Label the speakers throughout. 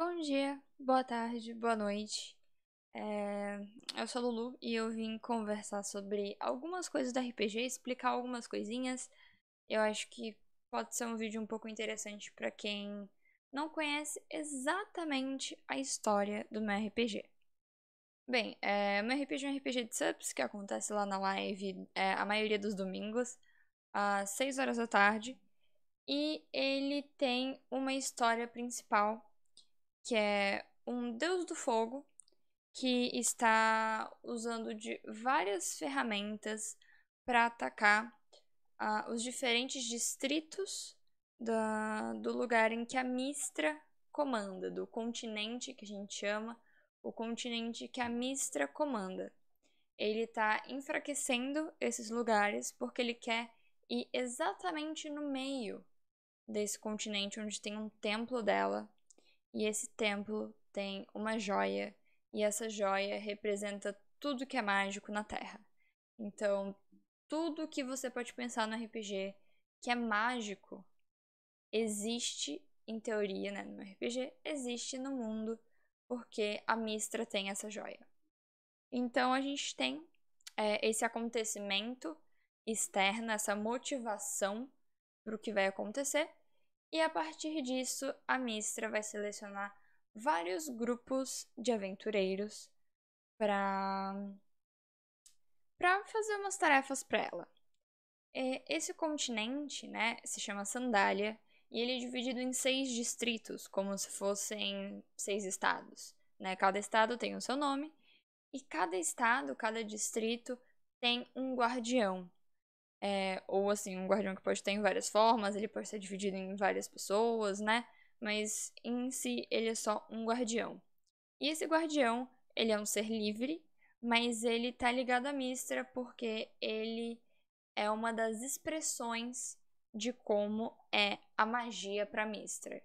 Speaker 1: Bom dia, boa tarde, boa noite. É... Eu sou a Lulu e eu vim conversar sobre algumas coisas do RPG, explicar algumas coisinhas. Eu acho que pode ser um vídeo um pouco interessante para quem não conhece exatamente a história do meu RPG. Bem, é... meu RPG é um RPG de subs que acontece lá na live é, a maioria dos domingos, às 6 horas da tarde. E ele tem uma história principal que é um deus do fogo que está usando de várias ferramentas para atacar uh, os diferentes distritos da, do lugar em que a Mistra comanda, do continente que a gente chama, o continente que a Mistra comanda. Ele está enfraquecendo esses lugares porque ele quer ir exatamente no meio desse continente onde tem um templo dela e esse templo tem uma joia, e essa joia representa tudo que é mágico na Terra. Então, tudo que você pode pensar no RPG que é mágico existe, em teoria, né, no RPG, existe no mundo, porque a Mistra tem essa joia. Então, a gente tem é, esse acontecimento externo, essa motivação para o que vai acontecer, e a partir disso, a Mistra vai selecionar vários grupos de aventureiros para para fazer umas tarefas para ela. É, esse continente, né, se chama Sandália e ele é dividido em seis distritos, como se fossem seis estados. Né? Cada estado tem o seu nome e cada estado, cada distrito tem um guardião. É, ou assim, um guardião que pode ter em várias formas, ele pode ser dividido em várias pessoas, né? Mas em si ele é só um guardião. E esse guardião, ele é um ser livre, mas ele tá ligado à Mistra porque ele é uma das expressões de como é a magia para Mistra.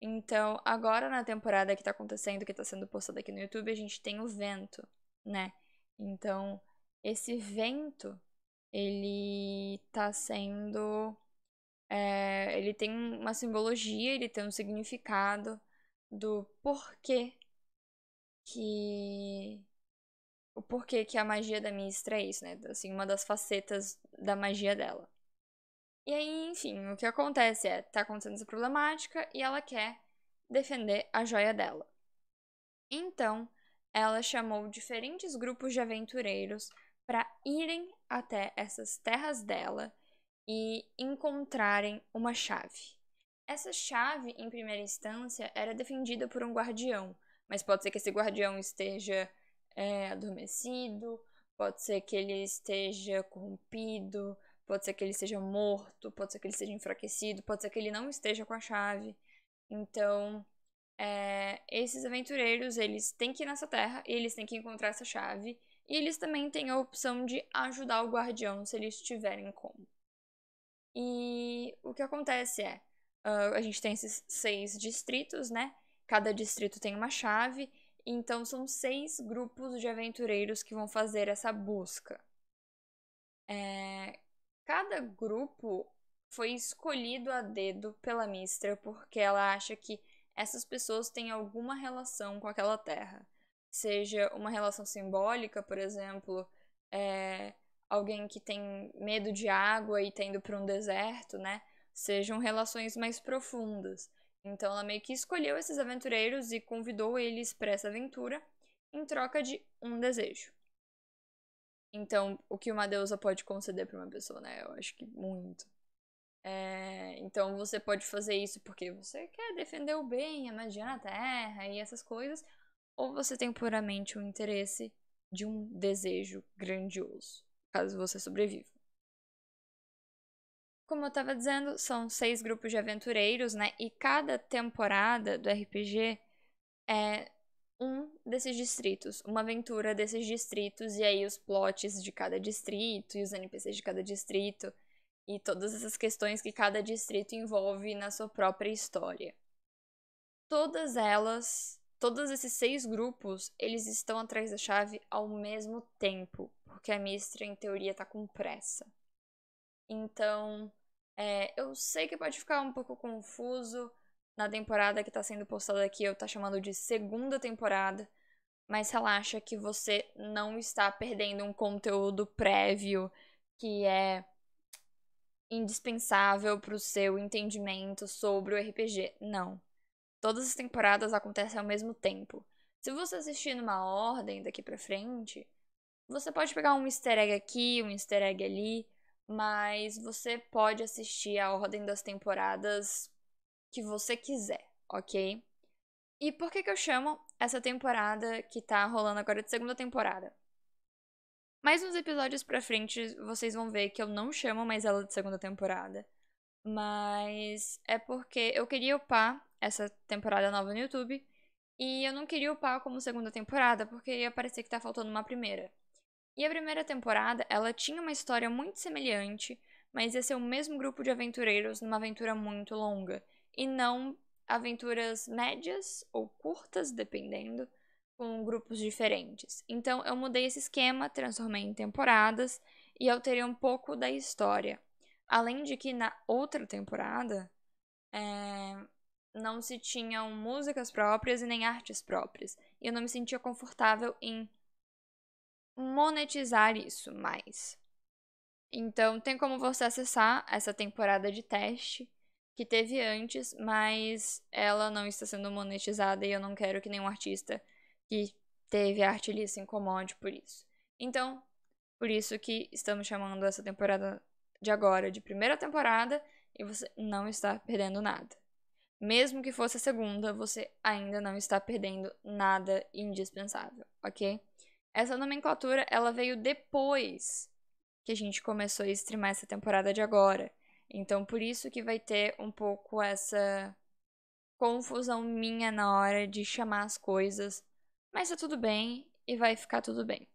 Speaker 1: Então, agora na temporada que tá acontecendo, que tá sendo postada aqui no YouTube, a gente tem o vento, né? Então, esse vento ele está sendo. É, ele tem uma simbologia, ele tem um significado do porquê que. O porquê que a magia da Mistra é isso, né? Assim, uma das facetas da magia dela. E aí, enfim, o que acontece é, tá acontecendo essa problemática e ela quer defender a joia dela. Então, ela chamou diferentes grupos de aventureiros para irem até essas terras dela e encontrarem uma chave. Essa chave, em primeira instância, era defendida por um guardião, mas pode ser que esse guardião esteja é, adormecido, pode ser que ele esteja corrompido, pode ser que ele esteja morto, pode ser que ele esteja enfraquecido, pode ser que ele não esteja com a chave. Então, é, esses aventureiros, eles têm que ir nessa terra e eles têm que encontrar essa chave e eles também têm a opção de ajudar o guardião se eles tiverem como. E o que acontece é, uh, a gente tem esses seis distritos, né? Cada distrito tem uma chave, então são seis grupos de aventureiros que vão fazer essa busca. É, cada grupo foi escolhido a dedo pela Mistra porque ela acha que essas pessoas têm alguma relação com aquela terra seja uma relação simbólica, por exemplo, é, alguém que tem medo de água e tá indo para um deserto, né? Sejam relações mais profundas. Então ela meio que escolheu esses aventureiros e convidou eles para essa aventura em troca de um desejo. Então, o que uma deusa pode conceder para uma pessoa, né? Eu acho que muito. É, então você pode fazer isso porque você quer defender o bem, a magia na terra e essas coisas, ou você tem puramente um interesse de um desejo grandioso, caso você sobreviva. Como eu estava dizendo, são seis grupos de aventureiros, né? E cada temporada do RPG é um desses distritos, uma aventura desses distritos, e aí os plots de cada distrito, e os NPCs de cada distrito, e todas essas questões que cada distrito envolve na sua própria história. Todas elas Todos esses seis grupos, eles estão atrás da chave ao mesmo tempo, porque a Mistra, em teoria, está com pressa. Então, é, eu sei que pode ficar um pouco confuso na temporada que está sendo postada aqui, eu estou tá chamando de segunda temporada, mas relaxa que você não está perdendo um conteúdo prévio que é indispensável para o seu entendimento sobre o RPG. Não. Todas as temporadas acontecem ao mesmo tempo. Se você assistir numa ordem daqui pra frente, você pode pegar um easter egg aqui, um easter egg ali, mas você pode assistir a ordem das temporadas que você quiser, ok? E por que, que eu chamo essa temporada que tá rolando agora de segunda temporada? Mais uns episódios pra frente vocês vão ver que eu não chamo mais ela de segunda temporada. Mas é porque eu queria upar essa temporada nova no YouTube. E eu não queria upar como segunda temporada, porque ia parecer que tá faltando uma primeira. E a primeira temporada, ela tinha uma história muito semelhante, mas ia ser o mesmo grupo de aventureiros numa aventura muito longa. E não aventuras médias ou curtas, dependendo, com grupos diferentes. Então eu mudei esse esquema, transformei em temporadas e alterei um pouco da história. Além de que na outra temporada é, não se tinham músicas próprias e nem artes próprias. E eu não me sentia confortável em monetizar isso mais. Então tem como você acessar essa temporada de teste que teve antes, mas ela não está sendo monetizada e eu não quero que nenhum artista que teve arte ali se incomode por isso. Então, por isso que estamos chamando essa temporada de agora de primeira temporada e você não está perdendo nada. Mesmo que fosse a segunda, você ainda não está perdendo nada indispensável, ok? Essa nomenclatura ela veio depois que a gente começou a streamar essa temporada de agora. Então por isso que vai ter um pouco essa confusão minha na hora de chamar as coisas. Mas tá tudo bem e vai ficar tudo bem.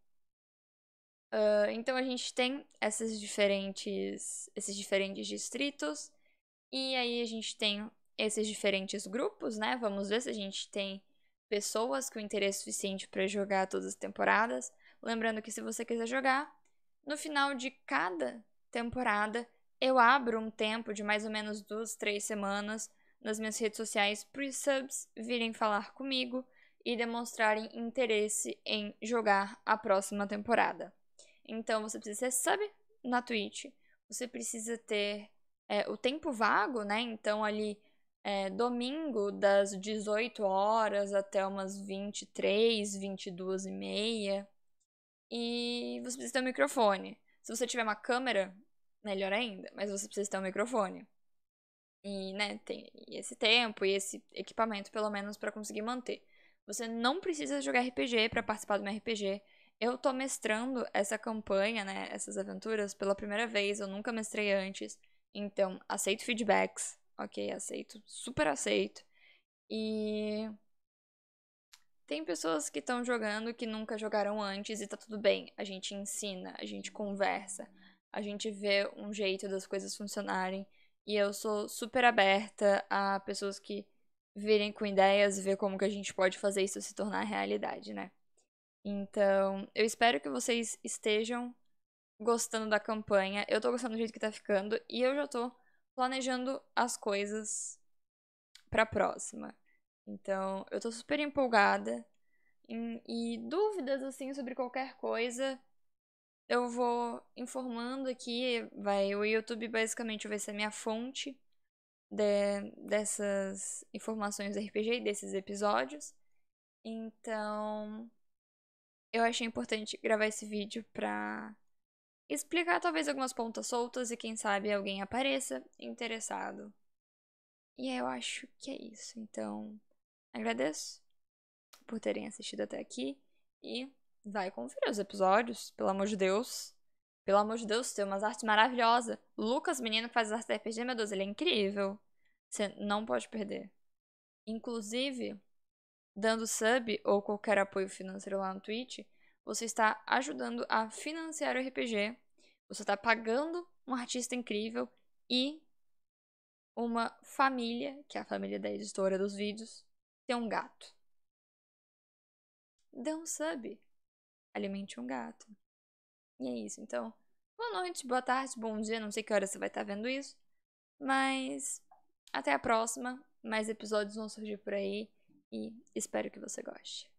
Speaker 1: Uh, então a gente tem essas diferentes, esses diferentes distritos e aí a gente tem esses diferentes grupos, né? Vamos ver se a gente tem pessoas com interesse suficiente para jogar todas as temporadas. Lembrando que se você quiser jogar, no final de cada temporada eu abro um tempo de mais ou menos duas, três semanas nas minhas redes sociais para os subs virem falar comigo e demonstrarem interesse em jogar a próxima temporada. Então você precisa ser sub na Twitch, você precisa ter é, o tempo vago, né? Então ali é, domingo das 18 horas até umas 23, 22 e meia. E você precisa ter um microfone. Se você tiver uma câmera, melhor ainda, mas você precisa ter um microfone. E, né, tem esse tempo e esse equipamento, pelo menos, para conseguir manter. Você não precisa jogar RPG para participar de um RPG. Eu tô mestrando essa campanha, né, essas aventuras pela primeira vez, eu nunca mestrei antes. Então, aceito feedbacks, ok? Aceito, super aceito. E tem pessoas que estão jogando que nunca jogaram antes e tá tudo bem. A gente ensina, a gente conversa, a gente vê um jeito das coisas funcionarem. E eu sou super aberta a pessoas que virem com ideias e ver como que a gente pode fazer isso se tornar realidade, né? Então, eu espero que vocês estejam gostando da campanha. Eu tô gostando do jeito que tá ficando e eu já tô planejando as coisas pra próxima. Então, eu tô super empolgada. E, e dúvidas, assim, sobre qualquer coisa, eu vou informando aqui. Vai, o YouTube basicamente vai ser minha fonte de, dessas informações do RPG e desses episódios. Então, eu achei importante gravar esse vídeo pra explicar talvez algumas pontas soltas e quem sabe alguém apareça interessado. E eu acho que é isso. Então, agradeço por terem assistido até aqui e vai conferir os episódios, pelo amor de Deus. Pelo amor de Deus, tem umas artes maravilhosas. Lucas, menino que faz as artes RPG, meu Deus, ele é incrível. Você não pode perder. Inclusive, Dando sub ou qualquer apoio financeiro lá no Twitch, você está ajudando a financiar o RPG, você está pagando um artista incrível e uma família, que é a família da editora dos vídeos, tem um gato. Dê um sub, alimente um gato. E é isso, então. Boa noite, boa tarde, bom dia, não sei que hora você vai estar vendo isso. Mas até a próxima. Mais episódios vão surgir por aí e espero que você goste.